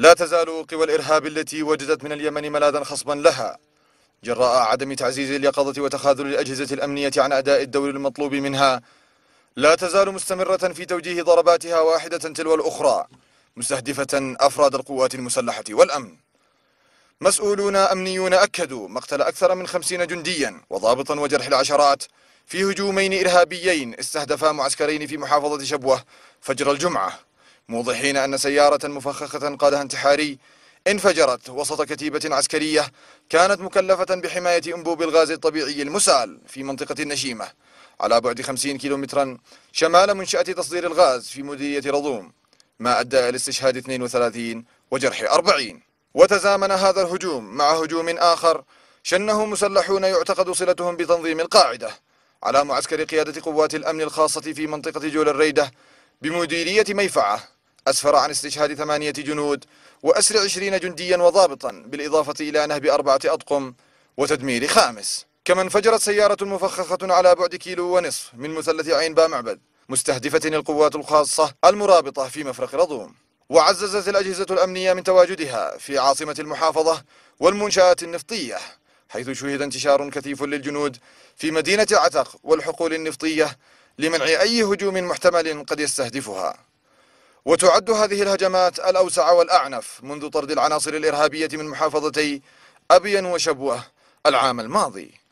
لا تزال قوى الإرهاب التي وجدت من اليمن ملاذا خصبا لها جراء عدم تعزيز اليقظة وتخاذل الأجهزة الأمنية عن أداء الدور المطلوب منها لا تزال مستمرة في توجيه ضرباتها واحدة تلو الأخرى مستهدفة أفراد القوات المسلحة والأمن مسؤولون أمنيون أكدوا مقتل أكثر من خمسين جنديا وضابطا وجرح العشرات في هجومين إرهابيين استهدفا معسكرين في محافظة شبوة فجر الجمعة موضحين أن سيارة مفخخة قادها انتحاري انفجرت وسط كتيبة عسكرية كانت مكلفة بحماية أنبوب الغاز الطبيعي المسال في منطقة النشيمة على بعد 50 كيلومترا شمال منشأة تصدير الغاز في مديرية رضوم ما أدى إلى استشهاد 32 وجرح 40 وتزامن هذا الهجوم مع هجوم آخر شنه مسلحون يعتقد صلتهم بتنظيم القاعدة على معسكر قيادة قوات الأمن الخاصة في منطقة جول الريدة بمديرية ميفعة أسفر عن استشهاد ثمانية جنود وأسر عشرين جنديا وضابطا بالإضافة إلى نهب أربعة أطقم وتدمير خامس كما انفجرت سيارة مفخخة على بعد كيلو ونصف من مثلث عين بامعبد مستهدفة القوات الخاصة المرابطة في مفرق رضوم وعززت الأجهزة الأمنية من تواجدها في عاصمة المحافظة والمنشآت النفطية حيث شهد انتشار كثيف للجنود في مدينة عتق والحقول النفطية لمنع أي هجوم محتمل قد يستهدفها وتعد هذه الهجمات الأوسع والأعنف منذ طرد العناصر الإرهابية من محافظتي أبين وشبوة العام الماضي